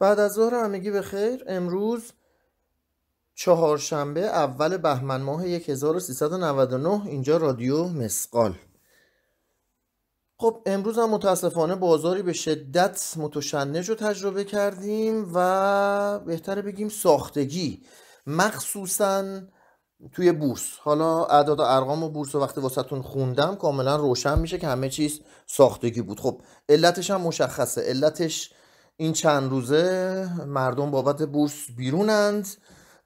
بعد از ظهر همگی به خیر امروز چهارشنبه اول بهمن ماه 1399 اینجا رادیو مسقال خب امروز هم متاسفانه بازاری به شدت متشنج رو تجربه کردیم و بهتره بگیم ساختگی مخصوصا توی بورس حالا اعداد و ارقام و بورس رو وقتی واسهتون خوندم کاملا روشن میشه که همه چیز ساختگی بود خب علتش هم مشخصه علتش این چند روزه مردم بابت بورس بیرونند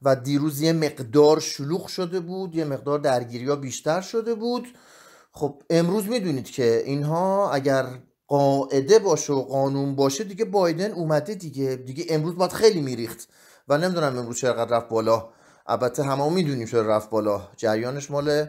و دیروز یه مقدار شلوغ شده بود یه مقدار درگیری ها بیشتر شده بود خب امروز میدونید که اینها اگر قاعده باشه و قانون باشه دیگه بایدن اومده دیگه دیگه امروز باید خیلی میریخت و نمیدونم امروز چقدر رفت بالا البته همه میدونیم چرا رفت بالا جریانش مال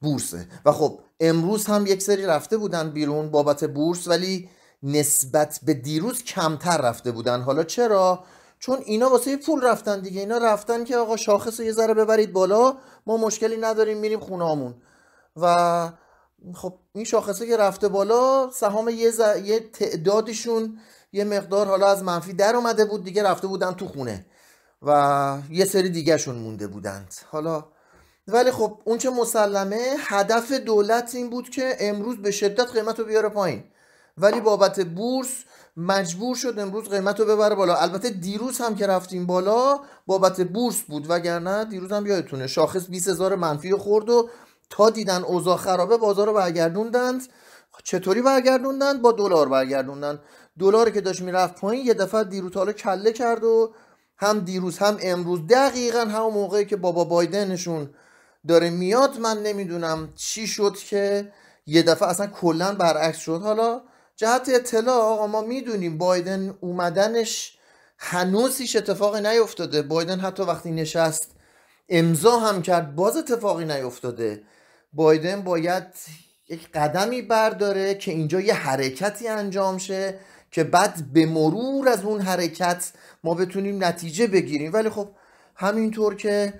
بورسه و خب امروز هم یک سری رفته بودن بیرون بابت بورس ولی نسبت به دیروز کمتر رفته بودن حالا چرا چون اینا واسه پول رفتن دیگه اینا رفتن که آقا شاخص رو یه ذره ببرید بالا ما مشکلی نداریم میریم خونهامون و خب این شاخصه که رفته بالا سهام یه, تعدادشون یه مقدار حالا از منفی در اومده بود دیگه رفته بودن تو خونه و یه سری دیگهشون مونده بودند حالا ولی خب اون چه مسلمه هدف دولت این بود که امروز به شدت قیمت رو بیاره پایین ولی بابت بورس مجبور شد امروز قیمت رو ببره بالا البته دیروز هم که رفتیم بالا بابت بورس بود وگرنه دیروز هم یادتونه شاخص 20000 منفی خورد و تا دیدن اوضاع خرابه بازار رو برگردوندند چطوری برگردوندند با دلار برگردوندند دلاری که داشت میرفت پایین یه دفعه دیروز حالا کله کرد و هم دیروز هم امروز دقیقا همون موقعی که بابا بایدنشون داره میاد من نمیدونم چی شد که یه دفعه اصلا کلا برعکس شد حالا جهت اطلاع آقا ما میدونیم بایدن اومدنش هنوز هیچ اتفاقی نیفتاده بایدن حتی وقتی نشست امضا هم کرد باز اتفاقی نیفتاده بایدن باید یک قدمی برداره که اینجا یه حرکتی انجام شه که بعد به مرور از اون حرکت ما بتونیم نتیجه بگیریم ولی خب همینطور که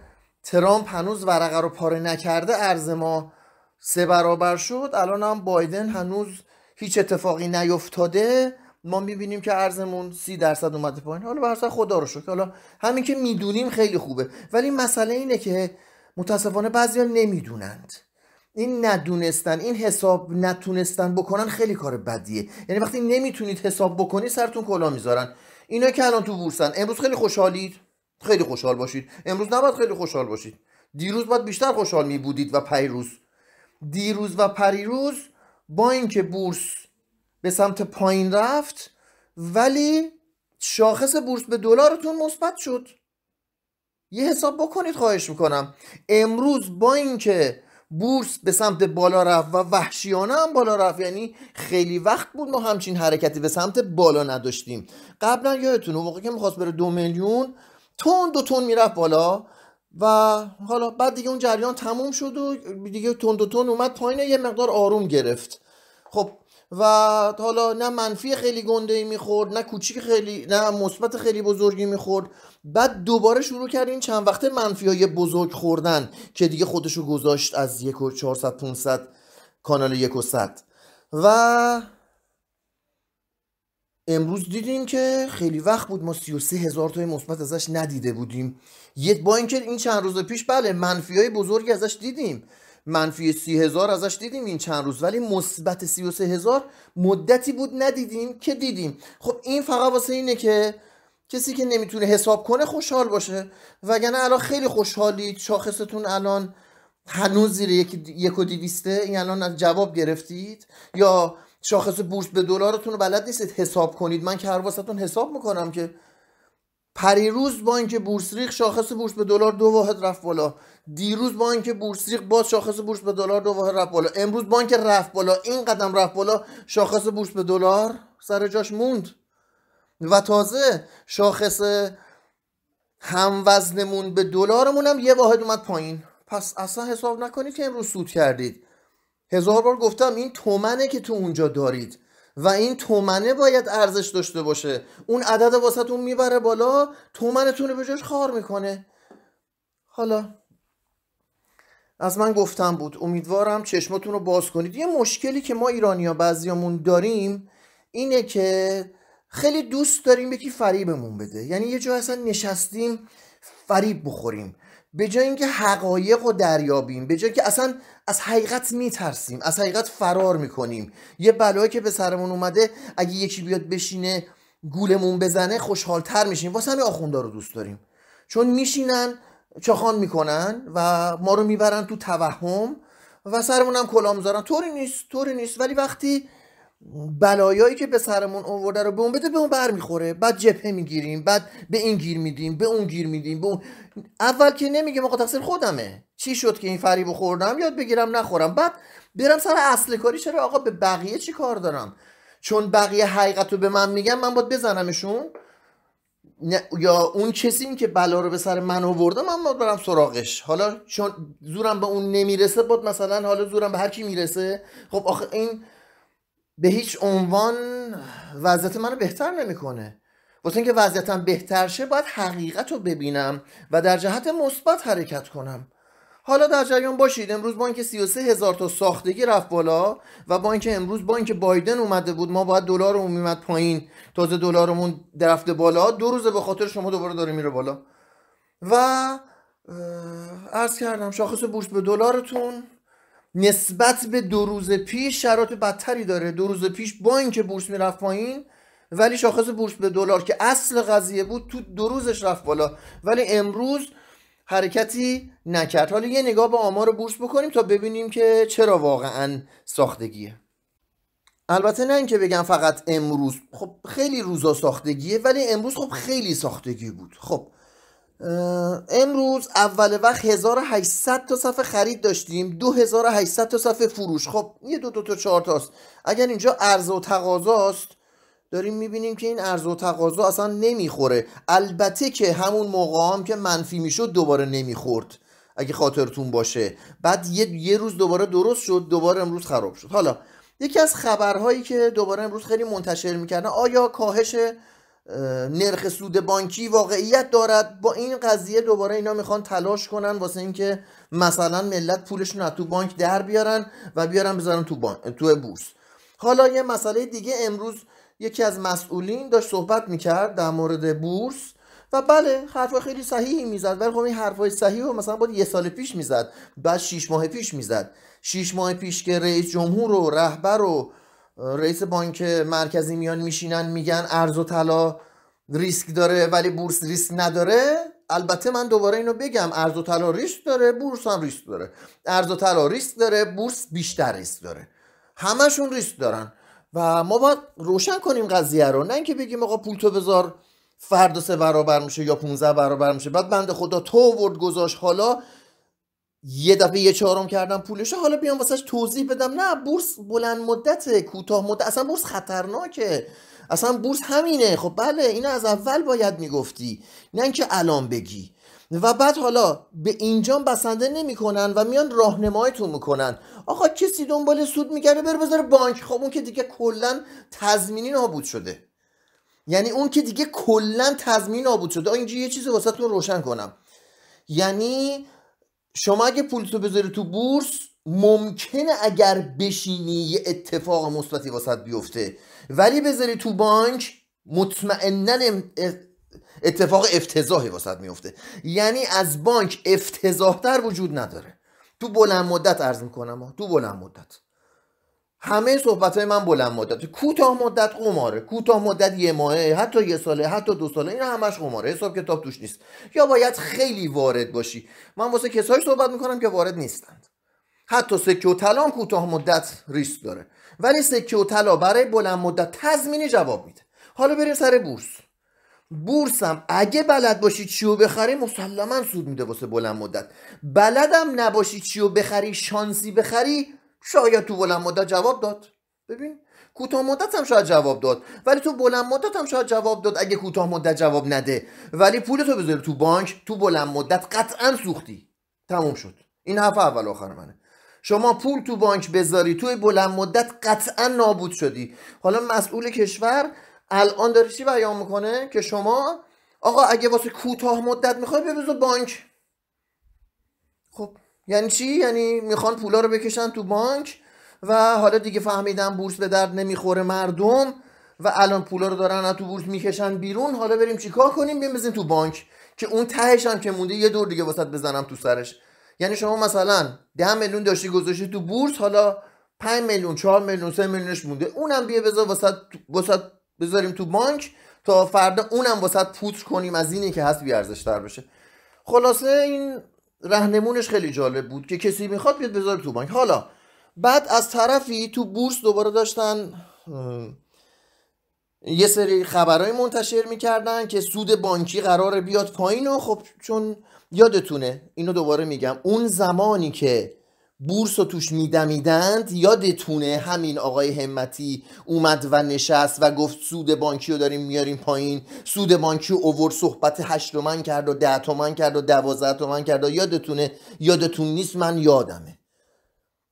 ترامپ هنوز ورقه رو پاره نکرده ارز ما سه برابر شد الان هم بایدن هنوز هیچ اتفاقی نیفتاده ما میبینیم که ارزمون سی درصد اومده پایین حالا برسا خدا رو شکر حالا همین که میدونیم خیلی خوبه ولی مسئله اینه که متاسفانه بعضیا نمیدونند این ندونستن این حساب نتونستن بکنن خیلی کار بدیه یعنی وقتی نمیتونید حساب بکنی سرتون کلا میذارن اینا که الان تو بورسن امروز خیلی خوشحالید خیلی خوشحال باشید امروز نباید خیلی خوشحال باشید دیروز باید بیشتر خوشحال میبودید و پیروز دیروز و پریروز با اینکه بورس به سمت پایین رفت ولی شاخص بورس به دلارتون مثبت شد یه حساب بکنید خواهش میکنم امروز با اینکه بورس به سمت بالا رفت و وحشیانه هم بالا رفت یعنی خیلی وقت بود ما همچین حرکتی به سمت بالا نداشتیم قبلا یادتونه موقعی که میخواست بره دو میلیون تون دو تون میرفت بالا و حالا بعد دیگه اون جریان تموم شد و دیگه تند و تند اومد پایین یه مقدار آروم گرفت خب و حالا نه منفی خیلی گنده ای میخورد نه کوچیک خیلی نه مثبت خیلی بزرگی میخورد بعد دوباره شروع کرد این چند وقته منفی های بزرگ خوردن که دیگه خودشو گذاشت از یک و 400 500 کانال یک و صد و امروز دیدیم که خیلی وقت بود ما 33 هزار تای مثبت ازش ندیده بودیم یه با اینکه این چند روز پیش بله منفی های بزرگی ازش دیدیم منفی سی هزار ازش دیدیم این چند روز ولی مثبت سی و سه هزار مدتی بود ندیدیم که دیدیم خب این فقط واسه اینه که کسی که نمیتونه حساب کنه خوشحال باشه وگرنه الان خیلی خوشحالید شاخصتون الان هنوز زیر یک, و دیویسته این الان جواب گرفتید یا شاخص بورس به دلارتون رو بلد نیستید حساب کنید من که هر واسهتون حساب میکنم که پریروز با اینکه بورس ریخ شاخص بورس به دلار دو واحد رفت بالا دیروز با اینکه بورس ریخ باز شاخص بورس به دلار دو واحد رفت بالا امروز با رفت بالا این قدم رفت بالا شاخص بورس به دلار سر جاش موند و تازه شاخص هم وزنمون به دلارمون هم یه واحد اومد پایین پس اصلا حساب نکنید که امروز سود کردید هزار بار گفتم این تومنه که تو اونجا دارید و این تومنه باید ارزش داشته باشه اون عدد اون میبره بالا تومنتون رو به جاش خار میکنه حالا از من گفتم بود امیدوارم چشمتون رو باز کنید یه مشکلی که ما ایرانیا بعضیامون داریم اینه که خیلی دوست داریم یکی فریبمون بده یعنی یه جا اصلا نشستیم فریب بخوریم به جای اینکه حقایق رو دریابیم به جای که اصلا از حقیقت میترسیم از حقیقت فرار میکنیم یه بلایی که به سرمون اومده اگه یکی بیاد بشینه گولمون بزنه خوشحالتر میشیم واسه همین آخوندا رو دوست داریم چون میشینن چخان میکنن و ما رو میبرن تو توهم و سرمون هم کلا طوری نیست طوری نیست ولی وقتی بلایایی که به سرمون آورده رو به اون بده به اون بر میخوره بعد جبهه میگیریم بعد به این گیر میدیم به اون گیر میدیم به اون... اول که نمیگم آقا تقصیر خودمه چی شد که این فریبو خوردم یاد بگیرم نخورم بعد برم سر اصل کاری چرا آقا به بقیه چی کار دارم چون بقیه حقیقت رو به من میگن من باید بزنمشون یا اون کسی که بلا رو به سر من آورده من باید برم سراغش حالا چون زورم به اون نمیرسه بود مثلا حالا زورم به هر کی میرسه خب این به هیچ عنوان وضعیت منو بهتر نمیکنه واسه اینکه وضعیتم بهتر شه باید حقیقت رو ببینم و در جهت مثبت حرکت کنم حالا در جریان باشید امروز با اینکه 33 هزار تا ساختگی رفت بالا و با اینکه امروز با اینکه بایدن اومده بود ما باید دلارمون میمد پایین تازه دلارمون درفته بالا دو روزه به خاطر شما دوباره داره میره بالا و ارز کردم شاخص بورس به دلارتون نسبت به دو روز پیش شرایط بدتری داره دو روز پیش با اینکه بورس میرفت پایین ولی شاخص بورس به دلار که اصل قضیه بود تو دو روزش رفت بالا ولی امروز حرکتی نکرد حالا یه نگاه به آمار بورس بکنیم تا ببینیم که چرا واقعا ساختگیه البته نه اینکه بگم فقط امروز خب خیلی روزا ساختگیه ولی امروز خب خیلی ساختگی بود خب امروز اول وقت 1800 تا صفحه خرید داشتیم 2800 تا صفحه فروش خب یه دو دو تا چهار است اگر اینجا عرضه و تقاضاست داریم میبینیم که این عرضه و تقاضا اصلا نمیخوره البته که همون موقع هم که منفی میشد دوباره نمیخورد اگه خاطرتون باشه بعد یه, یه روز دوباره درست شد دوباره امروز خراب شد حالا یکی از خبرهایی که دوباره امروز خیلی منتشر میکردن آیا کاهش نرخ سود بانکی واقعیت دارد با این قضیه دوباره اینا میخوان تلاش کنن واسه اینکه مثلا ملت پولشون از تو بانک در بیارن و بیارن بذارن تو, تو بورس حالا یه مسئله دیگه امروز یکی از مسئولین داشت صحبت میکرد در مورد بورس و بله حرف خیلی صحیحی میزد ولی خب این حرفای صحیح رو مثلا باید یه سال پیش میزد بعد شیش ماه پیش میزد شیش ماه پیش که رئیس جمهور و رهبر و رئیس بانک مرکزی میان میشینن میگن ارز و طلا ریسک داره ولی بورس ریسک نداره البته من دوباره اینو بگم ارز و طلا ریسک داره بورس هم ریسک داره ارز و طلا ریسک داره بورس بیشتر ریسک داره همشون ریسک دارن و ما باید روشن کنیم قضیه رو نه اینکه بگیم آقا پول تو بذار فردا سه برابر میشه یا 15 برابر میشه بعد بنده خدا تو ورد گذاشت حالا یه دفعه یه چهارم کردم پولش حالا بیام واسش توضیح بدم نه بورس بلند مدت کوتاه مدت اصلا بورس خطرناکه اصلا بورس همینه خب بله اینو از اول باید میگفتی نه اینکه الان بگی و بعد حالا به اینجا بسنده نمیکنن و میان راهنماییتون میکنن آقا کسی دنبال سود میگرده بره بذاره بانک خب اون که دیگه کلا تضمینی نابود شده یعنی اون که دیگه کلا تضمین نابود شده اینجا یه چیزی واسهتون روشن کنم یعنی شما اگه پولتو بذاری تو بورس ممکنه اگر بشینی یه اتفاق مثبتی واسط بیفته ولی بذاری تو بانک مطمئنا اتفاق افتضاحی واسط میفته یعنی از بانک در وجود نداره تو بلند مدت عرض میکنم تو بلند مدت همه صحبت های من بلند مدت کوتاه مدت قماره کوتاه مدت یه ماهه حتی یه ساله حتی دو ساله این همش قماره حساب کتاب توش نیست یا باید خیلی وارد باشی من واسه کسایی صحبت میکنم که وارد نیستند حتی سکه و طلا کوتاه مدت ریسک داره ولی سکه و طلا برای بلند مدت تضمینی جواب میده حالا بریم سر بورس بورسم اگه بلد باشی چی بخری مسلما سود میده واسه بلند مدت بلدم نباشی چی بخری شانسی بخری شاید تو بلند مدت جواب داد ببین کوتاه مدت هم شاید جواب داد ولی تو بلند مدت هم شاید جواب داد اگه کوتاه مدت جواب نده ولی پول تو بذاری تو بانک تو بلند مدت قطعا سوختی تموم شد این حرف اول آخر منه شما پول تو بانک بذاری توی بلند مدت قطعا نابود شدی حالا مسئول کشور الان داره چی بیان میکنه که شما آقا اگه واسه کوتاه مدت میخوای ببزو بانک خب یعنی چی یعنی میخوان پولا رو بکشن تو بانک و حالا دیگه فهمیدن بورس به درد نمیخوره مردم و الان پولا رو دارن از تو بورس میکشن بیرون حالا بریم چیکار کنیم بیم بزنیم تو بانک که اون تهش هم که مونده یه دور دیگه واسط بزنم تو سرش یعنی شما مثلا 10 میلیون داشتی گذاشتی تو بورس حالا 5 میلیون 4 میلیون 3 میلیونش مونده اونم بیا بذار واسط واسط بذاریم تو بانک تا فردا اونم واسط پوتر کنیم از اینی که هست بیارزشتر بشه خلاصه این رهنمونش خیلی جالب بود که کسی میخواد بیاد بذاره تو بانک حالا بعد از طرفی تو بورس دوباره داشتن یه سری خبرهای منتشر میکردن که سود بانکی قرار بیاد پایین و خب چون یادتونه اینو دوباره میگم اون زمانی که بورس رو توش میدمیدند یادتونه همین آقای همتی اومد و نشست و گفت سود بانکی رو داریم میاریم پایین سود بانکی رو اوور صحبت هشت تومن کرد و ده تومن کرد و دوازده تومن کرد و یادتونه یادتون نیست من یادمه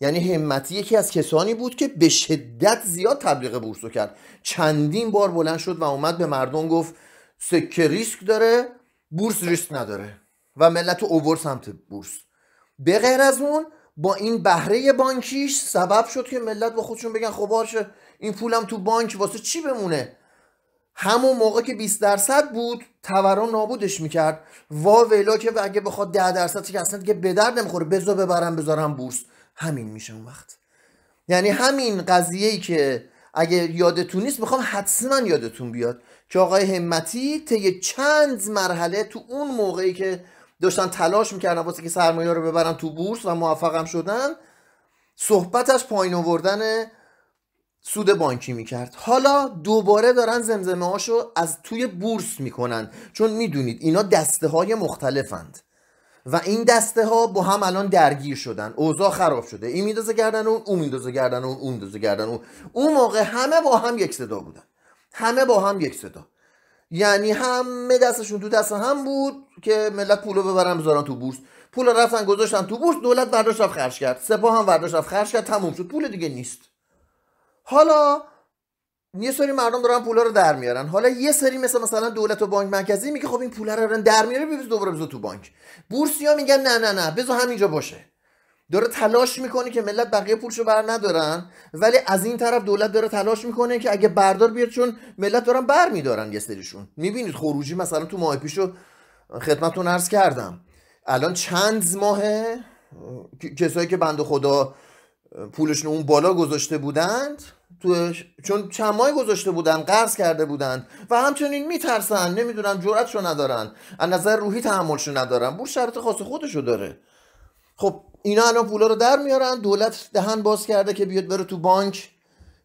یعنی همتی یکی از کسانی بود که به شدت زیاد تبلیغ بورس رو کرد چندین بار بلند شد و اومد به مردم گفت سکه ریسک داره بورس ریسک نداره و ملت اوور سمت بورس به غیر از اون با این بهره بانکیش سبب شد که ملت با خودشون بگن خب باشه این پولم تو بانک واسه چی بمونه همون موقع که 20 درصد بود توران نابودش میکرد وا ویلا که اگه بخواد 10 درصد که اصلا دیگه به نمیخوره بزا ببرم بذارم بورس همین میشه اون وقت یعنی همین قضیه ای که اگه یادتون نیست میخوام حتما یادتون بیاد که آقای همتی طی چند مرحله تو اون موقعی که داشتن تلاش میکردن واسه که سرمایه رو ببرن تو بورس و موفقم شدن صحبتش پایین آوردن سود بانکی میکرد حالا دوباره دارن زمزمه هاشو از توی بورس میکنن چون میدونید اینا دسته های مختلفند و این دسته ها با هم الان درگیر شدن اوضاع خراب شده این میدازه گردن اون اون میندازه گردن اون اون میندازه گردن اون اون موقع همه با هم یک صدا بودن همه با هم یک صدا یعنی همه دستشون تو دست هم بود که ملت پولو ببرن بذارن تو بورس پول رفتن گذاشتن تو بورس دولت برداشت رفت خرج کرد سپاه هم برداشت رفت خرج کرد تموم شد پول دیگه نیست حالا یه سری مردم دارن پولا رو در میارن حالا یه سری مثل مثلا دولت و بانک مرکزی میگه خب این پولا رو در میاره بیز دوباره بذار تو بانک بورسیا میگن نه نه نه بذار همینجا باشه داره تلاش میکنه که ملت بقیه پولشو بر ندارن ولی از این طرف دولت داره تلاش میکنه که اگه بردار بیاد چون ملت دارن بر میدارن یه سریشون میبینید خروجی مثلا تو ماه پیشو خدمتتون عرض کردم الان چند ماهه کسایی که بند خدا پولشون اون بالا گذاشته بودند تو چون چند ماه گذاشته بودن قرض کرده بودند و همچنین میترسن نمیدونن جرأتشو ندارن از نظر روحی تحملشو ندارن بور شرط خاص خودشو داره خب اینا الان پولا رو در میارن دولت دهن باز کرده که بیاد بره تو بانک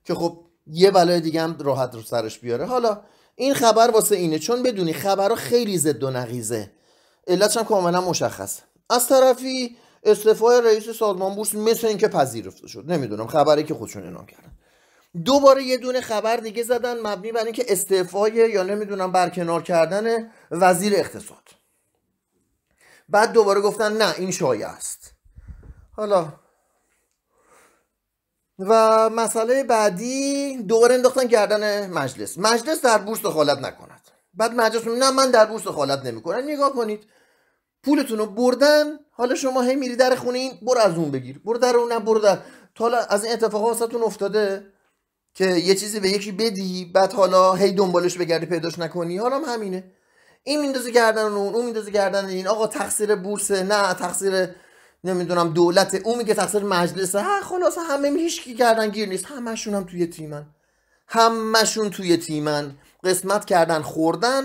که خب یه بلای دیگه هم راحت رو سرش بیاره حالا این خبر واسه اینه چون بدونی خبرها خیلی زد و نقیزه علتش هم کاملا مشخص از طرفی استعفای رئیس سازمان بورس مثل اینکه پذیرفته شد نمیدونم خبری که خودشون اعلام کردن دوباره یه دونه خبر دیگه زدن مبنی بر اینکه استعفای یا نمیدونم برکنار کردن وزیر اقتصاد بعد دوباره گفتن نه این شایعه است حالا و مسئله بعدی دوباره انداختن گردن مجلس مجلس در بورس دخالت نکند بعد مجلس نه من در بورس دخالت نمیکنم نگاه کنید پولتون رو بردن حالا شما هی میری در خونه این برو از اون بگیر برو در اون نه برو در حالا از این اتفاق افتاده که یه چیزی به یکی بدی بعد حالا هی دنبالش بگردی پیداش نکنی حالا همینه این میندازه گردن اون اون میندازه گردن این آقا تقصیر بورس نه تقصیر نمیدونم دولت اون میگه تقصیر مجلسه ها خلاص همه هیچکی کردن گیر نیست همشون هم توی تیمن همشون توی تیمن قسمت کردن خوردن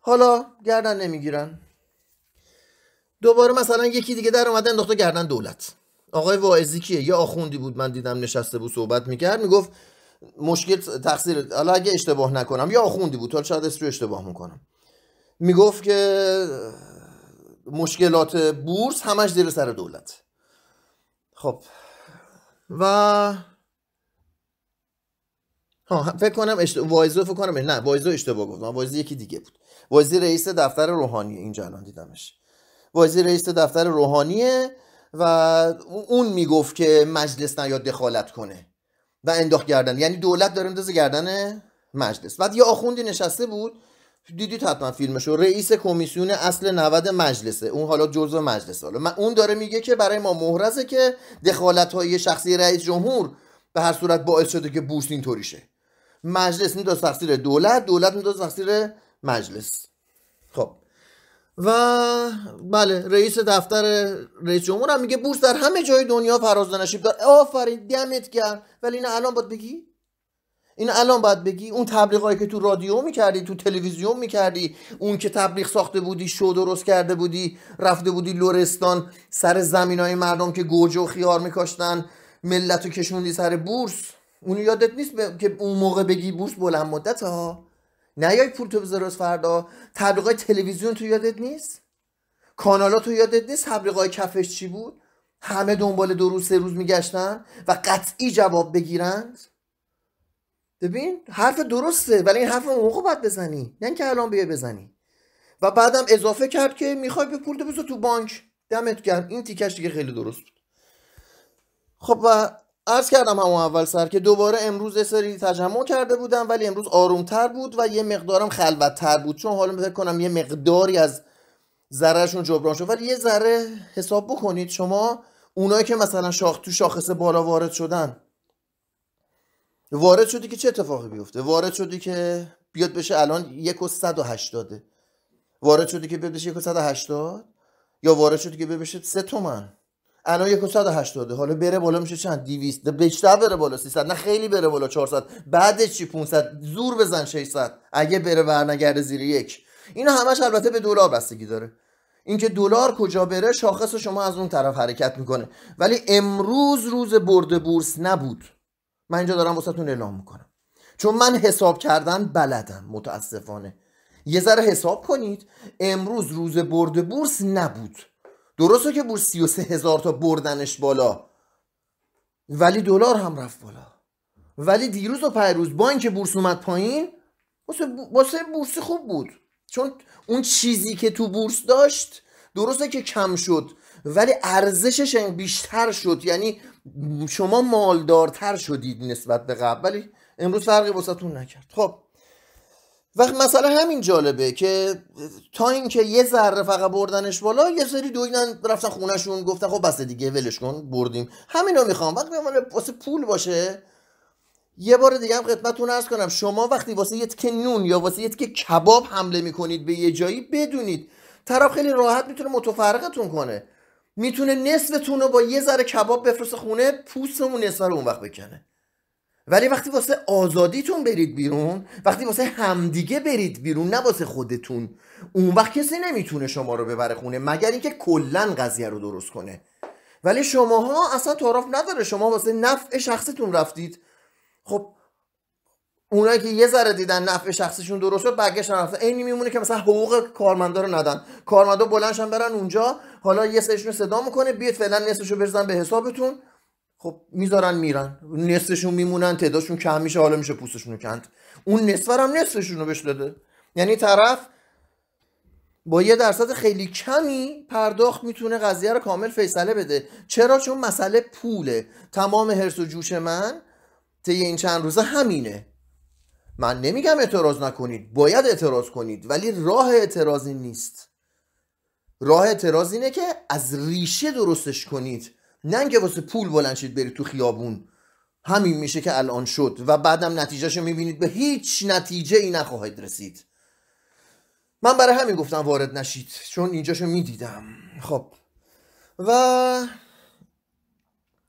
حالا گردن نمیگیرن دوباره مثلا یکی دیگه در اومده انداخته گردن دولت آقای واعظی کیه یه آخوندی بود من دیدم نشسته بود صحبت میکرد میگفت مشکل تقصیر حالا اگه اشتباه نکنم یا آخوندی بود حالا شاید اشتباه میکنم میگفت که مشکلات بورس همش زیر سر دولت خب و ها فکر کنم اشت... وایزو فکر کنم نه وایزو اشتباه گفت یکی دیگه بود وایزی رئیس دفتر روحانی اینجا الان دیدمش وایزی رئیس دفتر روحانیه و اون میگفت که مجلس نیاد دخالت کنه و انداخت گردن یعنی دولت داره اندازه گردن مجلس بعد یه آخوندی نشسته بود دیدید حتما فیلمش رو رئیس کمیسیون اصل 90 مجلسه اون حالا جزء مجلس حالا اون داره میگه که برای ما مهرزه که دخالت های شخصی رئیس جمهور به هر صورت باعث شده که بورس اینطوری شه مجلس میداد تقصیر دولت دولت میداد تقصیر مجلس خب و بله رئیس دفتر رئیس جمهور هم میگه بورس در همه جای دنیا فراز داره آفرین دمت گرم ولی نه الان باید بگی این الان باید بگی اون تبلیغایی که تو رادیو میکردی تو تلویزیون میکردی اون که تبلیغ ساخته بودی شو درست کرده بودی رفته بودی لورستان سر های مردم که گوجه و خیار میکاشتن ملت و کشوندی سر بورس اون یادت نیست که اون موقع بگی بورس بلند مدت ها نیای پول تو بزرس فردا های تلویزیون تو یادت نیست کانالا تو یادت نیست تبلیغات کفش چی بود همه دنبال دو روز سه روز میگشتن و قطعی جواب بگیرند ببین حرف درسته ولی این حرف اون موقع باید بزنی نه اینکه الان بیای بزنی و بعدم اضافه کرد که میخوای به پول بزن تو بانک دمت گرم این تیکش دیگه خیلی درست بود خب و عرض کردم همون اول سر که دوباره امروز سری تجمع کرده بودم ولی امروز تر بود و یه مقدارم تر بود چون حالا فکر کنم یه مقداری از ذرهشون جبران شد ولی یه ذره حساب بکنید شما اونایی که مثلا شاخ تو شاخص بالا وارد شدن وارد شدی که چه اتفاقی بیفته وارد شدی که بیاد بشه الان یک و صد و وارد شدی که بیاد بشه یک و صد یا وارد شدی که بیاد بشه سه تومن الان یک و صد و حالا بره بالا میشه چند دیویست بیشتر بره بالا 300 نه خیلی بره بالا 400 بعدش چی 500 زور بزن 600 اگه بره برنگرده زیر یک اینا همش البته به دلار بستگی داره اینکه دلار کجا بره شاخص شما از اون طرف حرکت میکنه ولی امروز روز برد بورس نبود من اینجا دارم واسهتون اعلام میکنم چون من حساب کردن بلدم متاسفانه یه ذره حساب کنید امروز روز برد بورس نبود درسته که بورس 33 هزار تا بردنش بالا ولی دلار هم رفت بالا ولی دیروز و پیروز با اینکه بورس اومد پایین واسه بورس خوب بود چون اون چیزی که تو بورس داشت درسته که کم شد ولی ارزشش بیشتر شد یعنی شما مالدارتر شدید نسبت به قبل ولی امروز فرقی واسهتون نکرد خب وقت مسئله همین جالبه که تا اینکه یه ذره فقط بردنش بالا یه سری دویدن رفتن خونشون گفتن خب بس دیگه ولش کن بردیم همینو میخوام وقتی واسه پول باشه یه بار دیگه هم خدمتتون عرض کنم شما وقتی واسه یه که نون یا واسه یه که کباب حمله میکنید به یه جایی بدونید طرف خیلی راحت میتونه متفرقتون کنه میتونه نصفتون رو با یه ذره کباب بفرسته خونه پوستمون نصف رو اون وقت بکنه ولی وقتی واسه آزادیتون برید بیرون وقتی واسه همدیگه برید بیرون نه واسه خودتون اون وقت کسی نمیتونه شما رو ببره خونه مگر اینکه کلا قضیه رو درست کنه ولی شماها اصلا تعارف نداره شما واسه نفع شخصتون رفتید خب اونایی که یه ذره دیدن نفع شخصشون درست شد برگشتن رفتن عینی میمونه که مثلا حقوق کارمندا رو ندن کارمندا بلندشن برن اونجا حالا یه سرشون صدا میکنه بیاد فعلا نصفشو برزن به حسابتون خب میذارن میرن نصفشون میمونن تعدادشون کم میشه حالا میشه پوستشون کند اون نصف هم نصفشون رو بهش داده یعنی طرف با یه درصد خیلی کمی پرداخت میتونه قضیه رو کامل فیصله بده چرا چون مسئله پوله تمام هرس و جوش من طی این چند روزه همینه من نمیگم اعتراض نکنید باید اعتراض کنید ولی راه این نیست راه اعتراض اینه که از ریشه درستش کنید نه اینکه واسه پول بلند شید برید تو خیابون همین میشه که الان شد و بعدم نتیجهشو میبینید به هیچ نتیجه ای نخواهید رسید من برای همین گفتم وارد نشید چون اینجاشو میدیدم خب و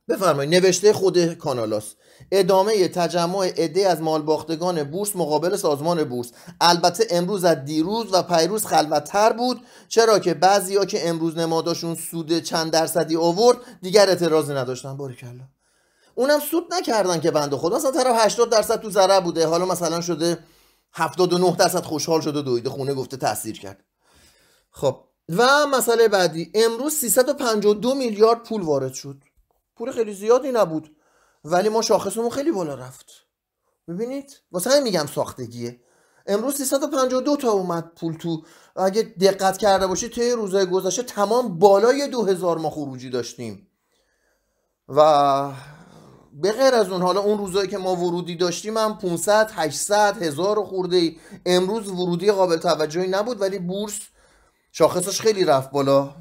بفرمایید نوشته خود کانالاست ادامه تجمع عده از مالباختگان بورس مقابل سازمان بورس البته امروز از دیروز و پیروز خلوتتر بود چرا که بعضیا که امروز نماداشون سود چند درصدی آورد دیگر اعتراضی نداشتن باریکلا اونم سود نکردن که بنده خدا مثلا طرف 80 درصد تو ضرر بوده حالا مثلا شده 79 درصد خوشحال شده دویده خونه گفته تاثیر کرد خب و مسئله بعدی امروز 352 میلیارد پول وارد شد پول خیلی زیادی نبود ولی ما شاخصمون خیلی بالا رفت ببینید واسه همین میگم ساختگیه امروز 352 تا اومد پول تو اگه دقت کرده باشید طی روزای گذشته تمام بالای 2000 ما خروجی داشتیم و به غیر از اون حالا اون روزایی که ما ورودی داشتیم هم 500 800 هزار خورده ای امروز ورودی قابل توجهی نبود ولی بورس شاخصش خیلی رفت بالا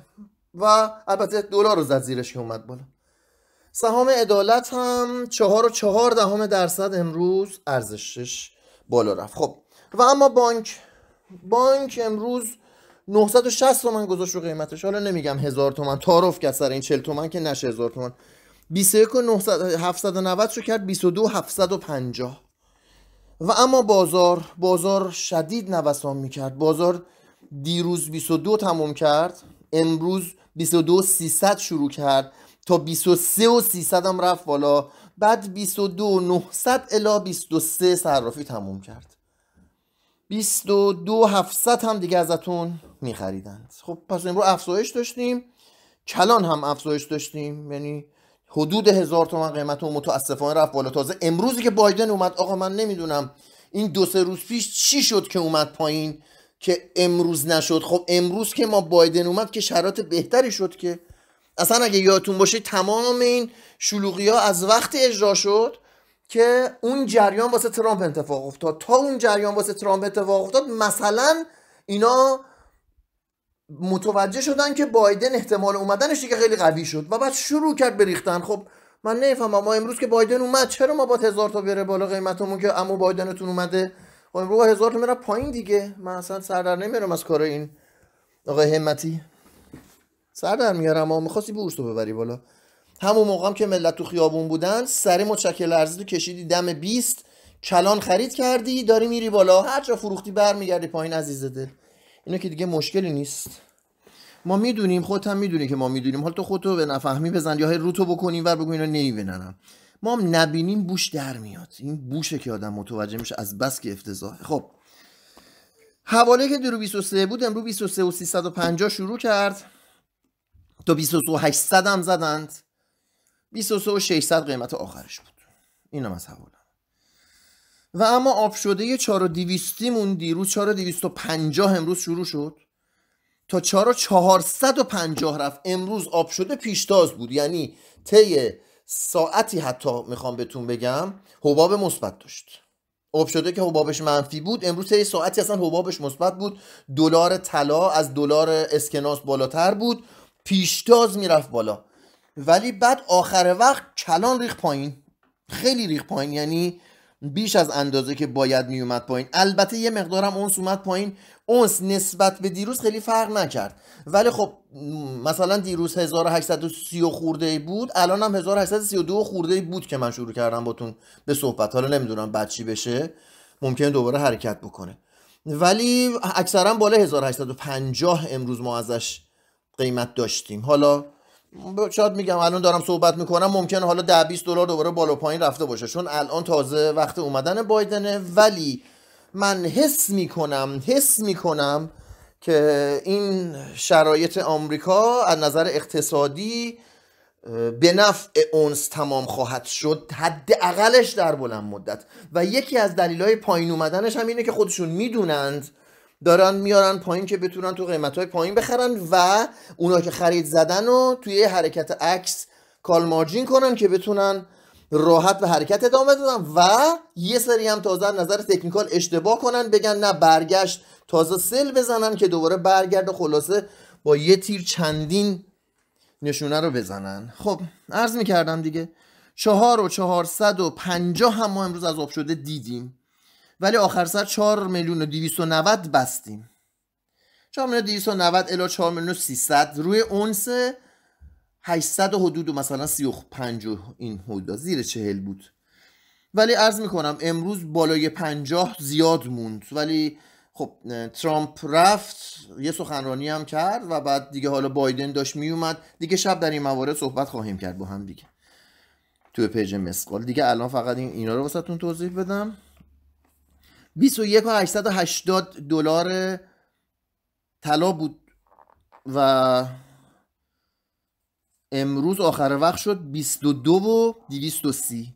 و البته دلار رو زد زیرش که اومد بالا سهام عدالت هم چهار و چهار دهم درصد امروز ارزشش بالا رفت خب و اما بانک بانک امروز 960 تومن گذاشت رو قیمتش حالا نمیگم هزار تومن تعارف کرد سر این 40 تومن که نشه هزار تومن 21 و 790 شو کرد 22 750 و اما بازار بازار شدید نوسان میکرد بازار دیروز 22 تموم کرد امروز 22 300 شروع کرد تا 23 و 300 هم رفت بالا بعد 22 و 900 الا 23 صرافی تموم کرد 22 700 هم دیگه ازتون میخریدند خب پس امروز افزایش داشتیم کلان هم افزایش داشتیم یعنی حدود هزار تومن قیمت و متاسفانه رفت بالا تازه امروزی که بایدن اومد آقا من نمیدونم این دو سه روز پیش چی شد که اومد پایین که امروز نشد خب امروز که ما بایدن اومد که شرایط بهتری شد که اصلا اگه یادتون باشه تمام این شلوغی ها از وقتی اجرا شد که اون جریان واسه ترامپ اتفاق افتاد تا اون جریان واسه ترامپ اتفاق افتاد مثلا اینا متوجه شدن که بایدن احتمال اومدنش دیگه خیلی قوی شد و بعد شروع کرد بریختن خب من نفهمم ما امروز که بایدن اومد چرا ما با هزار تا بره بالا قیمتمون که اما بایدنتون اومده خب، امروز هزار تا میره پایین دیگه من اصلا سردر نمیرم از کار این آقای همتی سر در میارم ما میخواستی بورس رو ببری بالا همون موقع هم که ملت تو خیابون بودن سر متشکل ارزی تو کشیدی دم 20 کلان خرید کردی داری میری بالا هر جا فروختی برمیگردی پایین عزیز دل اینو که دیگه مشکلی نیست ما میدونیم خودت هم میدونی که ما میدونیم حال تو خودتو به نفهمی بزن یا رو تو بکنیم اینور بگو اینا نمیبیننم ما هم نبینیم بوش در میاد این بوشه که آدم متوجه میشه از بس که افتضاح خب حواله که درو 23 بود امرو 23 و 350 شروع کرد تا 23800 هم زدند 600 قیمت آخرش بود اینم از حوالا و اما آب شده 4200 مون دیروز 4250 امروز شروع شد تا 4450 رفت امروز آب شده پیشتاز بود یعنی طی ساعتی حتی میخوام بهتون بگم حباب مثبت داشت آب شده که حبابش منفی بود امروز طی ساعتی اصلا حبابش مثبت بود دلار طلا از دلار اسکناس بالاتر بود پیشتاز میرفت بالا ولی بعد آخر وقت کلان ریخ پایین خیلی ریخ پایین یعنی بیش از اندازه که باید میومد پایین البته یه مقدارم اونس اومد پایین اونس نسبت به دیروز خیلی فرق نکرد ولی خب مثلا دیروز 1830 خورده بود الان هم 1832 خورده بود که من شروع کردم باتون به صحبت حالا نمیدونم بعد چی بشه ممکنه دوباره حرکت بکنه ولی اکثرا بالا 1850 امروز ما ازش قیمت داشتیم حالا شاید میگم الان دارم صحبت میکنم ممکنه حالا ده 20 دلار دوباره بالا پایین رفته باشه چون الان تازه وقت اومدن بایدنه ولی من حس میکنم حس میکنم که این شرایط آمریکا از نظر اقتصادی به نفع اونس تمام خواهد شد حد اقلش در بلند مدت و یکی از های پایین اومدنش هم اینه که خودشون میدونند دارن میارن پایین که بتونن تو قیمت های پایین بخرن و اونا که خرید زدن رو توی حرکت عکس کال مارجین کنن که بتونن راحت به حرکت ادامه دادن و یه سری هم تازه نظر تکنیکال اشتباه کنن بگن نه برگشت تازه سل بزنن که دوباره برگرد و خلاصه با یه تیر چندین نشونه رو بزنن خب عرض میکردم دیگه چهار و چهارصد و پنجاه هم ما امروز از آب شده دیدیم ولی آخر سر 4 میلیون و 290 بستیم 4 میلیون 290 الا 4 میلیون 300 روی اونس 800 حدود و مثلا 35 این حدود زیر 40 بود ولی عرض میکنم امروز بالای 50 زیاد موند ولی خب ترامپ رفت یه سخنرانی هم کرد و بعد دیگه حالا بایدن داشت میومد دیگه شب در این موارد صحبت خواهیم کرد با هم دیگه توی پیج مسقال دیگه الان فقط این اینا رو واسهتون توضیح بدم 21880 دلار طلا بود و امروز آخر وقت شد 22 و 230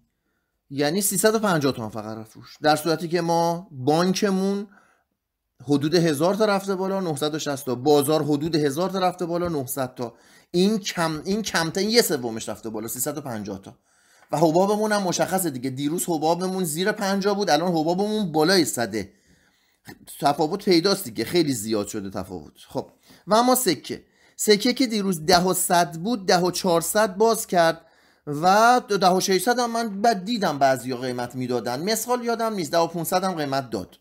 یعنی 350 تومن فقط رفت روش در صورتی که ما بانکمون حدود هزار تا رفته بالا 960 تا بازار حدود 1000 تا رفته بالا 900 تا این کم این کمتر یه سومش رفته بالا 350 تا و حبابمون هم مشخصه دیگه دیروز حبابمون زیر 50 بود الان حبابمون بالای صده تفاوت پیداست دیگه خیلی زیاد شده تفاوت خب و اما سکه سکه که دیروز ده صد بود ده باز کرد و ده من بعد دیدم بعضی قیمت میدادن مثال یادم نیست 500 هم قیمت داد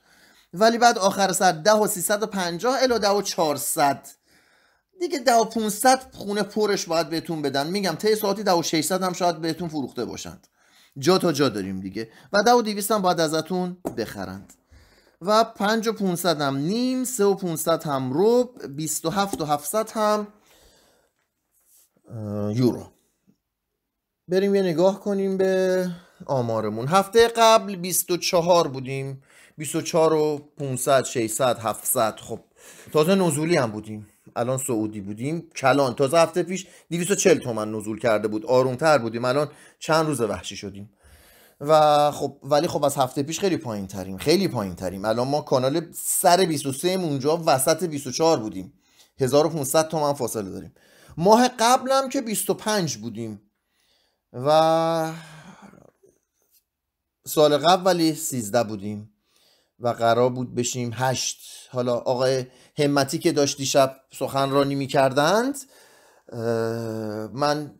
ولی بعد آخر سر ده و 350 الا ده و دیگه 1500 خونه پرش باید بهتون بدن میگم طی ساعتی 1600 هم شاید بهتون فروخته باشند جا تا جا داریم دیگه و 1200 هم باید ازتون بخرند و 5 هم نیم 3 و 500 هم رب 27 700 هم یورو بریم یه نگاه کنیم به آمارمون هفته قبل 24 بودیم 24 و 500 600 700 خب تازه نزولی هم بودیم الان سعودی بودیم کلان تازه هفته پیش 240 تومن نزول کرده بود تر بودیم الان چند روز وحشی شدیم و خب ولی خب از هفته پیش خیلی پایین تریم خیلی پایین تریم الان ما کانال سر 23 اونجا وسط 24 بودیم 1500 تومن فاصله داریم ماه قبلم که 25 بودیم و سال قبل ولی 13 بودیم و قرار بود بشیم 8 حالا آقای همتی که داشت دیشب سخنرانی میکردند من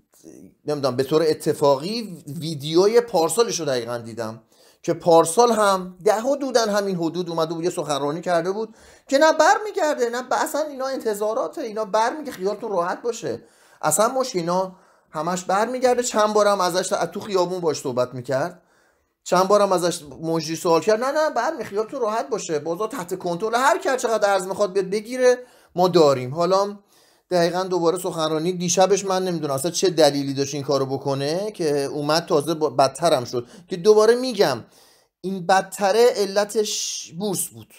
نمیدونم به طور اتفاقی ویدیوی پارسالش رو دقیقا دیدم که پارسال هم ده دودن همین حدود اومده بود یه سخنرانی کرده بود که نه بر میگرده نه اصلا اینا انتظاراته اینا بر میگه خیالتون راحت باشه اصلا مش اینا همش بر میگرده چند بارم ازش تو خیابون باش صحبت میکرد چند بارم ازش موجی سوال کرد نه نه بعد تو راحت باشه بازار تحت کنترل هر کی چقدر ارز میخواد بیاد بگیره ما داریم حالا دقیقا دوباره سخنرانی دیشبش من نمیدونم اصلا چه دلیلی داشت این کارو بکنه که اومد تازه بدترم شد که دوباره میگم این بدتره علتش بورس بود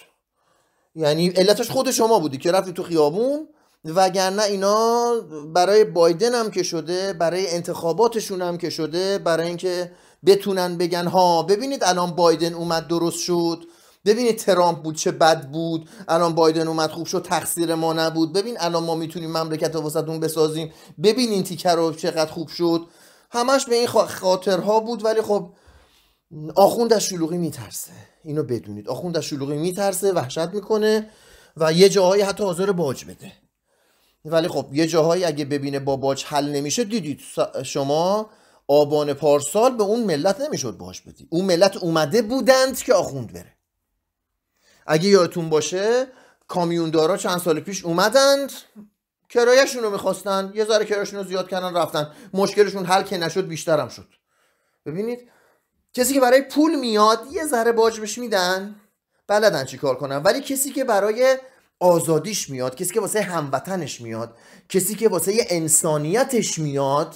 یعنی علتش خود شما بودی که رفتی تو خیابون وگرنه اینا برای بایدن هم که شده برای انتخاباتشون هم که شده برای اینکه بتونن بگن ها ببینید الان بایدن اومد درست شد ببینید ترامپ بود چه بد بود الان بایدن اومد خوب شد تقصیر ما نبود ببین الان ما میتونیم مملکت رو بسازیم ببینین این رو چقدر خوب شد همش به این خاطرها بود ولی خب آخوند از شلوغی میترسه اینو بدونید آخوند از شلوغی میترسه وحشت میکنه و یه جاهایی حتی حاضر باج بده ولی خب یه جاهایی اگه ببینه با باج حل نمیشه دیدید شما آبان پارسال به اون ملت نمیشد باش بدی اون ملت اومده بودند که آخوند بره اگه یادتون باشه کامیوندارا چند سال پیش اومدند کرایشون رو میخواستن یه ذره کرایشون رو زیاد کردن رفتن مشکلشون حل که نشد بیشترم شد ببینید کسی که برای پول میاد یه ذره باج بهش میدن بلدن کار کنن ولی کسی که برای آزادیش میاد کسی که واسه هموطنش میاد کسی که واسه انسانیتش میاد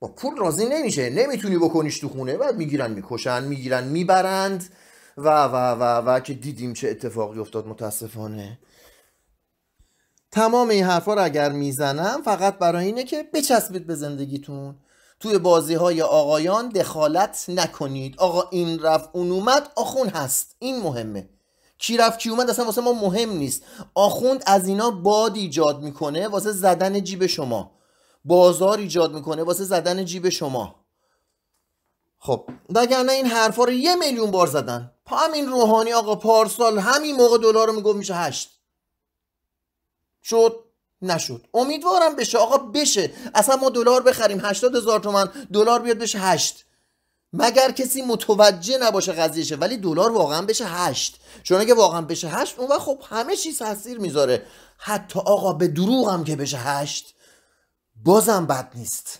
با پول راضی نمیشه نمیتونی بکنیش تو خونه بعد میگیرن میکشن میگیرن میبرند و و و و که دیدیم چه اتفاقی افتاد متاسفانه تمام این حرفا رو اگر میزنم فقط برای اینه که بچسبید به زندگیتون توی بازی های آقایان دخالت نکنید آقا این رفت اون اومد آخون هست این مهمه کی رفت کی اومد اصلا واسه ما مهم نیست آخوند از اینا باد ایجاد میکنه واسه زدن جیب شما بازار ایجاد میکنه واسه زدن جیب شما خب نه این حرفا رو یه میلیون بار زدن همین روحانی آقا پارسال همین موقع دلار رو میگفت میشه هشت شد نشد امیدوارم بشه آقا بشه اصلا ما دلار بخریم هشتاد هزار تومن دلار بیاد بشه هشت مگر کسی متوجه نباشه قضیهشه ولی دلار واقعا بشه هشت چون اگه واقعا بشه هشت اون وقت خب همه چیز تاثیر میذاره حتی آقا به دروغم که بشه هشت بازم بد نیست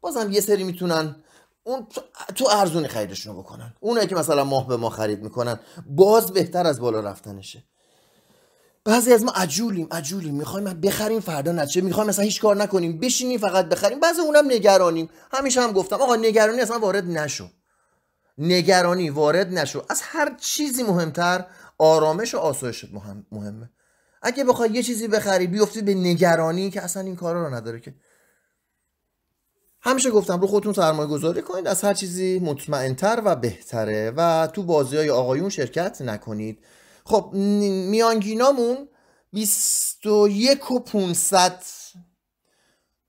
بازم یه سری میتونن اون تو ارزونی خریدشون بکنن اونایی که مثلا ماه به ما خرید میکنن باز بهتر از بالا رفتنشه بعضی از ما عجولیم عجولیم میخوایم بخریم فردا نچه میخوایم مثلا هیچ کار نکنیم بشینیم فقط بخریم بعضی اونم نگرانیم همیشه هم گفتم آقا نگرانی اصلا وارد نشو نگرانی وارد نشو از هر چیزی مهمتر آرامش و آسایش مهم، مهمه اگه بخوای یه چیزی بخری بیفتی به نگرانی که اصلا این کارا رو نداره که همیشه گفتم رو خودتون سرمایه گذاری کنید از هر چیزی مطمئنتر و بهتره و تو بازی های آقایون شرکت نکنید خب میانگینامون 21 و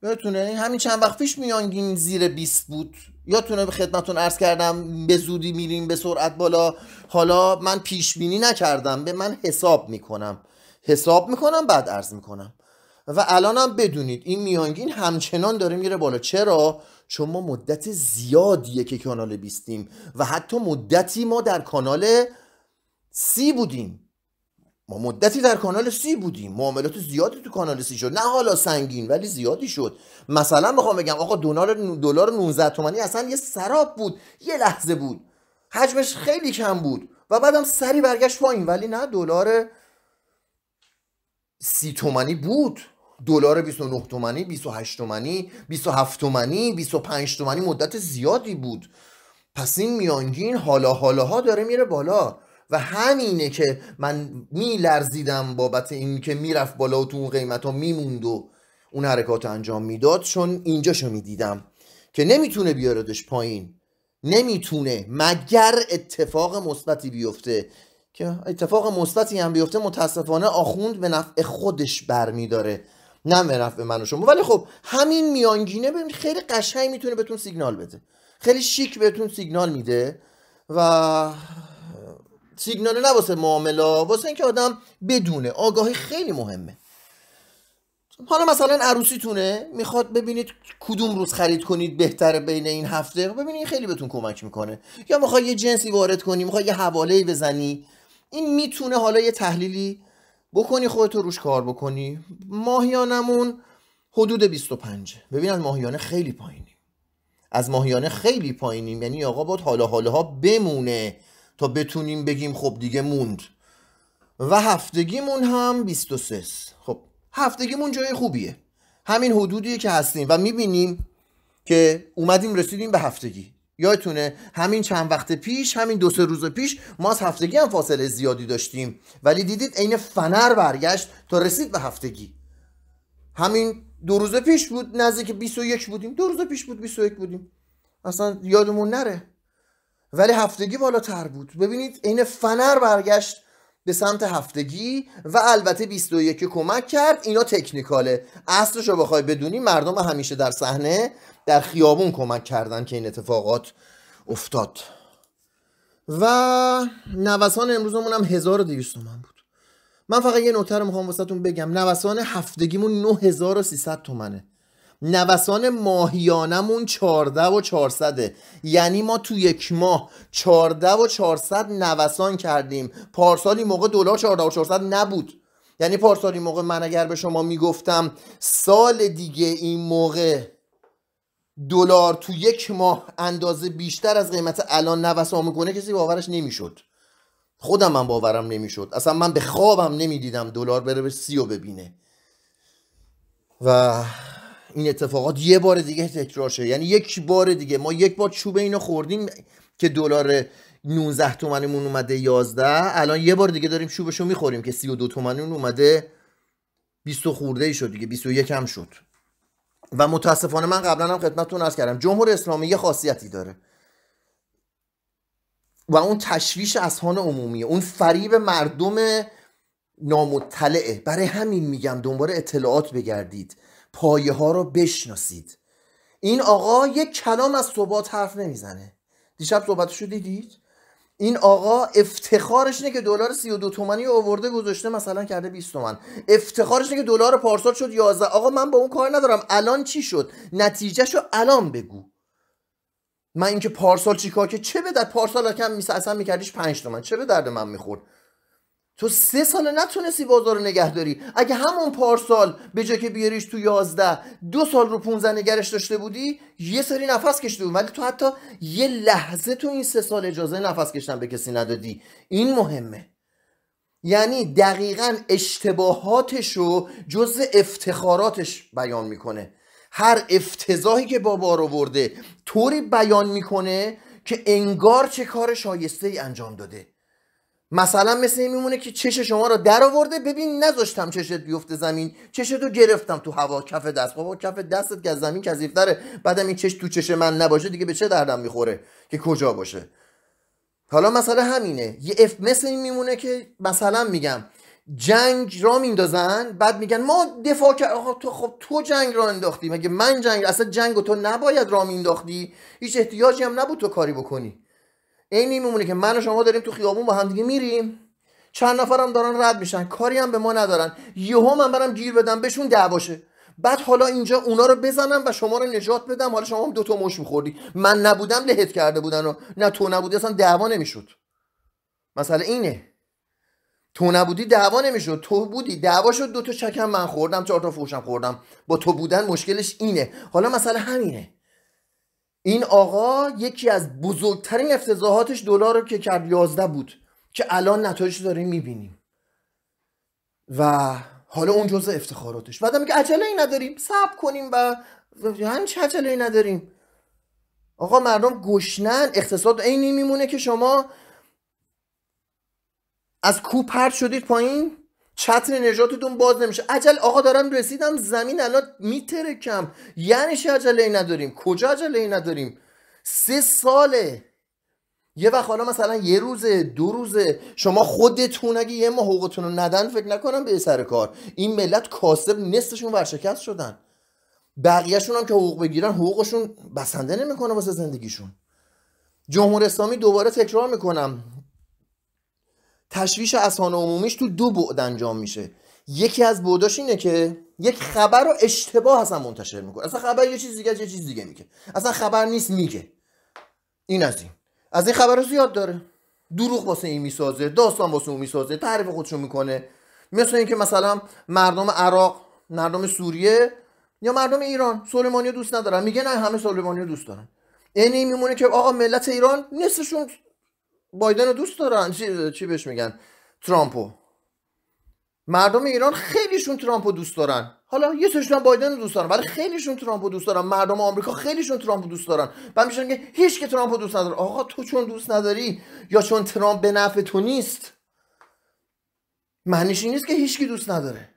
یادتونه همین چند وقت پیش میانگین زیر 20 بود یادتونه به خدمتون عرض کردم به زودی میریم به سرعت بالا حالا من پیش بینی نکردم به من حساب میکنم حساب میکنم بعد ارز میکنم و الانم بدونید این میانگین همچنان داره میره بالا چرا چون ما مدت زیادیه که کانال بیستیم و حتی مدتی ما در کانال سی بودیم ما مدتی در کانال سی بودیم معاملات زیادی تو کانال سی شد نه حالا سنگین ولی زیادی شد مثلا میخوام بگم آقا دلار دلار 19 تومانی اصلا یه سراب بود یه لحظه بود حجمش خیلی کم بود و بعدم سری برگشت پایین ولی نه دلار سی تومنی بود دلار 29 تومنی 28 تومنی 27 تومنی 25 تومنی مدت زیادی بود پس این میانگین حالا ها داره میره بالا و همینه که من میلرزیدم بابت این که میرفت بالا و تو اون قیمت ها میموند و اون حرکات انجام میداد چون اینجاشو میدیدم که نمیتونه بیاردش پایین نمیتونه مگر اتفاق مثبتی بیفته که اتفاق مثبتی هم بیفته متاسفانه آخوند به نفع خودش برمیداره نه به نفع من و شما ولی خب همین میانگینه ببینید خیلی قشنگ میتونه بهتون سیگنال بده خیلی شیک بهتون سیگنال میده و سیگنال نه واسه معامله واسه اینکه آدم بدونه آگاهی خیلی مهمه حالا مثلا عروسیتونه میخواد ببینید کدوم روز خرید کنید بهتر بین این هفته ببینید خیلی بهتون کمک میکنه یا میخوای یه جنسی وارد کنی میخوای یه حواله بزنی این میتونه حالا یه تحلیلی بکنی خودت روش کار بکنی ماهیانمون حدود 25 ببین از ماهیانه خیلی پایینیم از ماهیانه خیلی پایینیم یعنی آقا باید حالا حالا بمونه تا بتونیم بگیم خب دیگه موند و هفتگیمون هم 23 خب هفتگیمون جای خوبیه همین حدودیه که هستیم و میبینیم که اومدیم رسیدیم به هفتگی یادتونه همین چند وقت پیش همین دو سه روز پیش ما از هفتگی هم فاصله زیادی داشتیم ولی دیدید عین فنر برگشت تا رسید به هفتگی همین دو روز پیش بود نزدیک 21 بودیم دو روز پیش بود 21 بودیم اصلا یادمون نره ولی هفتگی بالاتر بود ببینید عین فنر برگشت به سمت هفتگی و البته 21 کمک کرد اینا تکنیکاله اصلش رو بخوای بدونی مردم همیشه در صحنه در خیابون کمک کردن که این اتفاقات افتاد و نوسان امروزمون هم 1200 تومن بود من فقط یه نکته رو میخوام واسهتون بگم نوسان هفتگیمون 9300 تومنه نوسان ماهیانمون چارده و 400 یعنی ما تو یک ماه چارده و 400 نوسان کردیم پارسال موقع دلار چارده و نبود یعنی پارسال موقع من اگر به شما میگفتم سال دیگه این موقع دلار تو یک ماه اندازه بیشتر از قیمت الان نوسان میکنه کسی باورش نمیشد خودم من باورم نمیشد اصلا من به خوابم نمیدیدم دلار بره به سی و ببینه و این اتفاقات یه بار دیگه تکرار شه یعنی یک بار دیگه ما یک بار چوب اینو خوردیم که دلار 19 تومنمون اومده 11 الان یه بار دیگه داریم چوبشو میخوریم که 32 تومنمون اومده 20 خورده ای شد دیگه 21 هم شد و متاسفانه من قبلا هم خدمتتون عرض کردم جمهور اسلامی یه خاصیتی داره و اون تشویش اذهان عمومیه اون فریب مردم نامطلعه برای همین میگم دنبال اطلاعات بگردید پایه ها رو بشناسید این آقا یک کلام از ثبات حرف نمیزنه دیشب رو دیدید این آقا افتخارش اینه که دلار 32 تومانی آورده گذاشته مثلا کرده 20 تومن افتخارش اینه که دلار پارسال شد 11 آقا من با اون کار ندارم الان چی شد نتیجهشو الان بگو من اینکه پارسال چیکار که چه به در پارسال کم می اصلا میکردیش 5 تومن چه به درد من میخورد تو سه سال نتونستی بازار رو نگه داری اگه همون پارسال به جای که بیاریش تو یازده دو سال رو پونزه نگرش داشته بودی یه سری نفس کشیده بود ولی تو حتی یه لحظه تو این سه سال اجازه نفس کشتن به کسی ندادی این مهمه یعنی دقیقا اشتباهاتش رو جز افتخاراتش بیان میکنه هر افتضاحی که بابار رو ورده طوری بیان میکنه که انگار چه کار شایسته ای انجام داده مثلا مثل این میمونه که چش شما رو در آورده ببین نذاشتم چشت بیفته زمین چشت رو گرفتم تو هوا کف دست بابا کف دستت که از زمین کذیفتره بعدم این چش تو چش من نباشه دیگه به چه دردم میخوره که کجا باشه حالا مثلا همینه یه اف مثل این میمونه که مثلا میگم جنگ را میندازن بعد میگن ما دفاع کرد تو خب تو جنگ را انداختی مگه من جنگ اصلا جنگ و تو نباید را مینداختی هیچ احتیاجی هم نبود تو کاری بکنی این میمونه که من و شما داریم تو خیابون با همدیگه میریم چند نفرم دارن رد میشن کاری هم به ما ندارن یهو من برم گیر بدم بهشون دعواشه بعد حالا اینجا اونا رو بزنم و شما رو نجات بدم حالا شما هم دو تا مش میخوردی من نبودم لهت کرده بودن و نه تو نبودی اصلا دعوا نمیشد مسئله اینه تو نبودی دعوا نمیشد تو بودی دعوا شد دو تا چکم من خوردم چهار تا فوشم خوردم با تو بودن مشکلش اینه حالا مسئله همینه این آقا یکی از بزرگترین افتضاحاتش دلار رو که کرد 11 بود که الان نتایج داریم میبینیم و حالا اون جزء افتخاراتش بعدم میگه عجله ای نداریم صبر کنیم و یعنی هیچ عجله ای نداریم آقا مردم گشنن اقتصاد عینی میمونه که شما از کوپرد شدید پایین چتر نجاتتون باز نمیشه عجل آقا دارم رسیدم زمین الان میترکم یعنی چه عجله ای نداریم کجا عجله ای نداریم سه ساله یه وقت حالا مثلا یه روزه دو روزه شما خودتون اگه یه ماه حقوقتون رو ندن فکر نکنم به سر کار این ملت کاسب نصفشون ورشکست شدن بقیهشون هم که حقوق بگیرن حقوقشون بسنده نمیکنه واسه زندگیشون جمهور اسلامی دوباره تکرار میکنم تشویش اسان عمومیش تو دو بعد انجام میشه یکی از بعداش اینه که یک خبر رو اشتباه اصلا منتشر میکنه اصلا خبر یه چیز دیگه یه چیز دیگه میگه اصلا خبر نیست میگه این از این از این خبر رو زیاد داره دروغ واسه این میسازه داستان واسه اون میسازه تعریف خودشون میکنه مثل اینکه مثلا مردم عراق مردم سوریه یا مردم ایران سلیمانیو دوست ندارن میگه نه همه سلیمانی دوست دارن یعنی میمونه که آقا ملت ایران نصفشون بایدن رو دوست دارن چی, چی بهش میگن ترامپو مردم ایران خیلیشون ترامپو دوست دارن حالا یه سرشون بایدن دوست دارن ولی خیلیشون ترامپو دوست دارن مردم آمریکا خیلیشون ترامپو دوست دارن بعد میشن که هیچ که ترامپو دوست نداره آقا تو چون دوست نداری یا چون ترامپ به نفع تو نیست معنیش این نیست که کی دوست نداره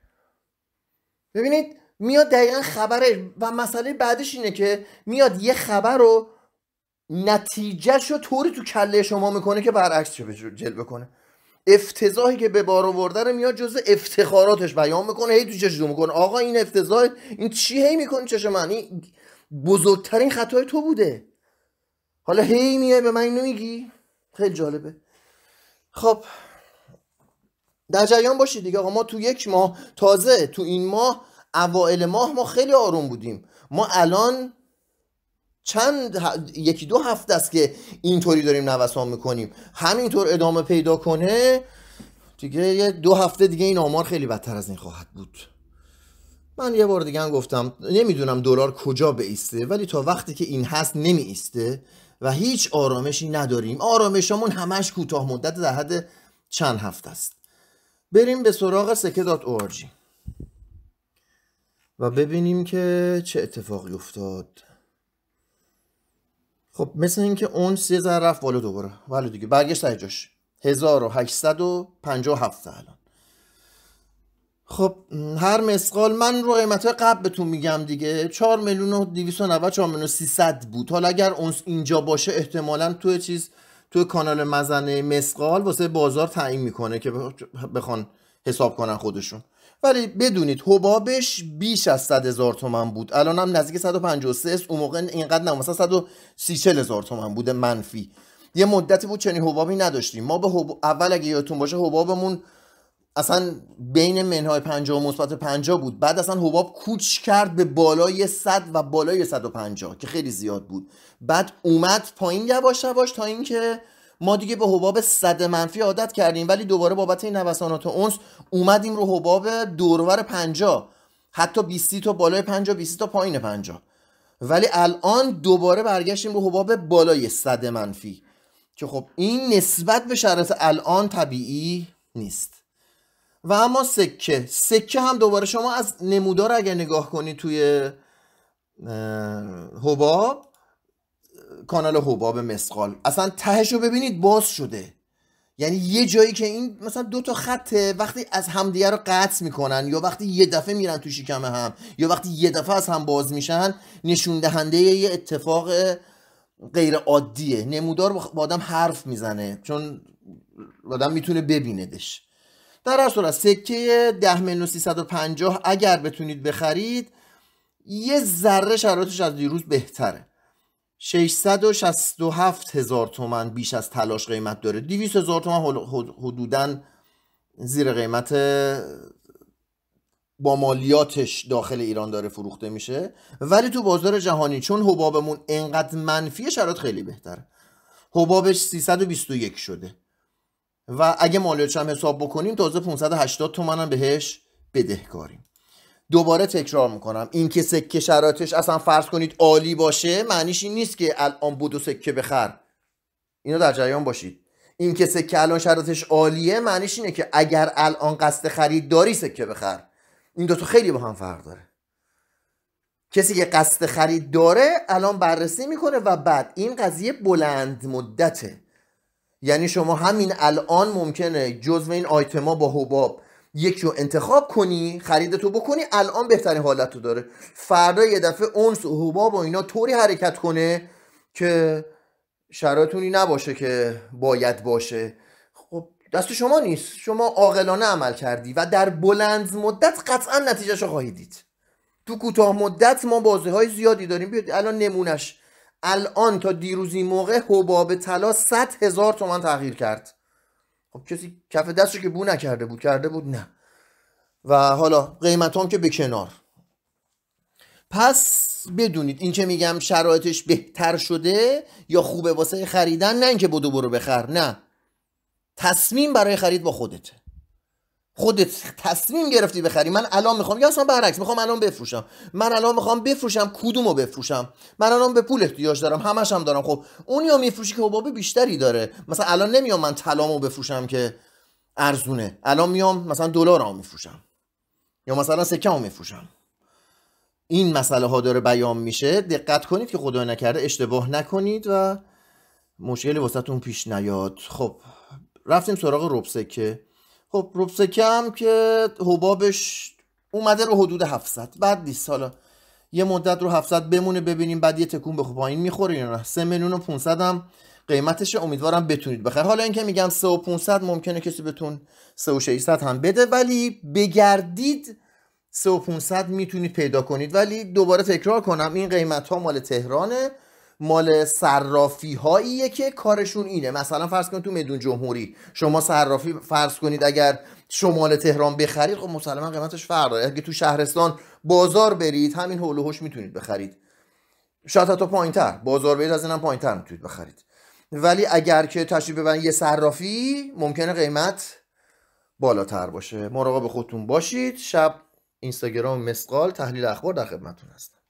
ببینید میاد دقیقا خبره و مسئله بعدش اینه که میاد یه خبر رو نتیجه رو طوری تو کله شما میکنه که برعکس جل کنه افتضاحی که به بار آورده رو میاد جزء افتخاراتش بیان میکنه هی تو چش میکنه آقا این افتضاح این چی هی میکنه چش من این بزرگترین خطای تو بوده حالا هی میای به من اینو میگی خیلی جالبه خب در جریان باشید دیگه آقا ما تو یک ماه تازه تو این ماه اوائل ماه ما خیلی آروم بودیم ما الان چند یکی دو هفته است که اینطوری داریم نوسان میکنیم همینطور ادامه پیدا کنه دیگه دو هفته دیگه این آمار خیلی بدتر از این خواهد بود من یه بار دیگه هم گفتم نمیدونم دلار کجا بیسته ولی تا وقتی که این هست نمیایسته و هیچ آرامشی نداریم آرامشمون همش کوتاه مدت در حد چند هفته است بریم به سراغ سکه دات و ببینیم که چه اتفاقی افتاد خب مثل اینکه اون سه ذره رفت بالا دوباره ولی بله دیگه برگشت سر جاش 1857 الان خب هر مسقال من رو قیمت قبل بهتون میگم دیگه 4 میلیون و 290 4 میلیون 300 بود حالا اگر اونس اینجا باشه احتمالا تو چیز تو کانال مزنه مسقال واسه بازار تعیین میکنه که بخوان حساب کنن خودشون ولی بدونید حبابش بیش از 100 هزار تومن بود الان هم نزدیک 153 است اون موقع اینقدر نه مثلا 130 هزار تومن بوده منفی یه مدتی بود چنین حبابی نداشتیم ما به حب... اول اگه یادتون باشه حبابمون اصلا بین منهای 50 و مثبت 50 بود بعد اصلا حباب کوچ کرد به بالای 100 و بالای 150 که خیلی زیاد بود بعد اومد پایین یواش یواش تا اینکه ما دیگه به حباب صد منفی عادت کردیم ولی دوباره بابت این نوسانات اونس اومدیم رو حباب دورور 50 حتی 20 تا بالای 50 20 تا پایین 50 ولی الان دوباره برگشتیم رو حباب بالای صد منفی که خب این نسبت به شرط الان طبیعی نیست و اما سکه سکه هم دوباره شما از نمودار اگر نگاه کنید توی حباب کانال حباب مسقال اصلا تهش رو ببینید باز شده یعنی یه جایی که این مثلا دو تا خطه وقتی از همدیگه رو قطع میکنن یا وقتی یه دفعه میرن تو شکم هم یا وقتی یه دفعه از هم باز میشن نشون دهنده یه اتفاق غیر عادیه نمودار با آدم حرف میزنه چون آدم میتونه ببیندش در هر صورت سکه 10 میلیون 350 اگر بتونید بخرید یه ذره شرایطش از دیروز بهتره 667 هزار تومن بیش از تلاش قیمت داره 200 هزار تومن حدودا زیر قیمت با مالیاتش داخل ایران داره فروخته میشه ولی تو بازار جهانی چون حبابمون انقدر منفی شرایط خیلی بهتره حبابش 321 شده و اگه مالیاتش هم حساب بکنیم تازه 580 تومن هم بهش بدهکاریم دوباره تکرار میکنم اینکه سکه شرایطش اصلا فرض کنید عالی باشه معنیش این نیست که الان و سکه بخر اینو در جریان باشید اینکه سکه الان شرایطش عالیه معنیش اینه که اگر الان قصد خرید داری سکه بخر این تا خیلی با هم فرق داره کسی که قصد خرید داره الان بررسی میکنه و بعد این قضیه بلند مدته یعنی شما همین الان ممکنه جزو این آیتما با حباب یکی رو انتخاب کنی خرید تو بکنی الان بهترین حالت رو داره فردا یه دفعه اونس و حباب و اینا طوری حرکت کنه که شرایطونی نباشه که باید باشه خب دست شما نیست شما عاقلانه عمل کردی و در بلند مدت قطعا نتیجه رو خواهید دید تو کوتاه مدت ما بازه های زیادی داریم بیاد الان نمونش الان تا دیروزی موقع حباب طلا 100 هزار تومن تغییر کرد خب کسی کف دستش که بو نکرده بود کرده بود نه و حالا قیمت هم که به کنار پس بدونید این که میگم شرایطش بهتر شده یا خوبه واسه خریدن نه اینکه بدو برو بخر نه تصمیم برای خرید با خودته خودت تصمیم گرفتی بخری من الان میخوام یا اصلا برعکس میخوام الان بفروشم من الان میخوام بفروشم کدومو بفروشم من الان به پول احتیاج دارم همش هم دارم خب اونیا میفروشی که حباب بیشتری داره مثلا الان نمیام من طلامو بفروشم که ارزونه الان میام مثلا دلارمو میفروشم یا مثلا ها میفروشم این مسئله ها داره بیان میشه دقت کنید که خدا نکرده اشتباه نکنید و مشکلی واسهتون پیش نیاد خب رفتیم سراغ سکه. خب روبسکه کم که حبابش اومده رو حدود 700 بعد نیست حالا یه مدت رو 700 بمونه ببینیم بعد یه تکون به پایین میخوره نه 3 میلیون و 500 هم قیمتش امیدوارم بتونید بخره حالا اینکه میگم 3 و 500 ممکنه کسی بتون 3 هم بده ولی بگردید 3 و میتونید پیدا کنید ولی دوباره تکرار کنم این قیمت ها مال تهرانه مال صرافی هاییه که کارشون اینه مثلا فرض کنید تو میدون جمهوری شما صرافی فرض کنید اگر شمال تهران بخرید خب مسلما قیمتش فرق داره اگه تو شهرستان بازار برید همین هول و میتونید بخرید شاید حتی تر بازار برید از اینم تر میتونید بخرید ولی اگر که تشریف ببرید یه صرافی ممکنه قیمت بالاتر باشه مراقب خودتون باشید شب اینستاگرام مسقال تحلیل اخبار در خدمتتون هستم